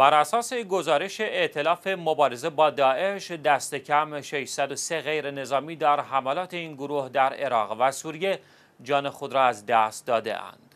بر اساس گزارش اعتلاف مبارزه با داعش دست کم 603 غیر نظامی در حملات این گروه در عراق و سوریه جان خود را از دست داده اند.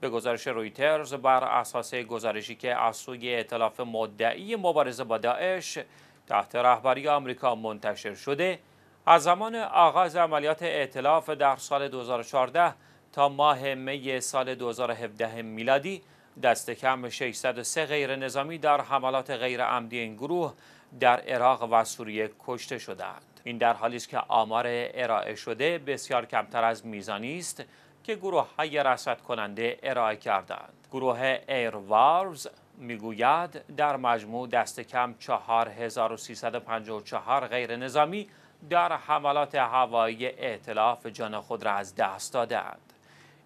به گزارش رویترز بر اساس گزارشی که از سوی اعتلاف مدعی مبارزه با داعش تحت رهبری آمریکا منتشر شده از زمان آغاز عملیات اعتلاف در سال 2014 تا ماه می سال 2017 میلادی دست کم 603 غیر نظامی در حملات غیر عمدی این گروه در عراق و سوریه کشته شدند این در حالی است که آمار ارائه شده بسیار کمتر از میزانی است که گروه های رسد کننده ارائه کردند گروه ایروارز میگوید در مجموع دست کم 4354 غیر نظامی در حملات هوایی اعتلاف جان خود را از دست دادند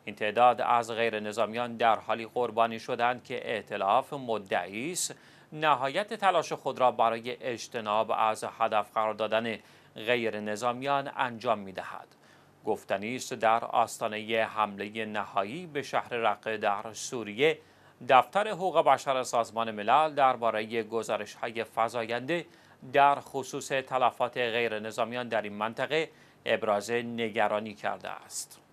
این تعداد از غیر نظامیان در حالی قربانی شدند که اعتلاف مدعی است نهایت تلاش خود را برای اجتناب از هدف قرار دادن غیر نظامیان انجام می دهد. گفتنی است در آستانه حمله نهایی به شهر رقه در سوریه دفتر حقوق بشر سازمان ملل درباره گزارش های فزاینده در خصوص تلفات غیر نظامیان در این منطقه ابراز نگرانی کرده است.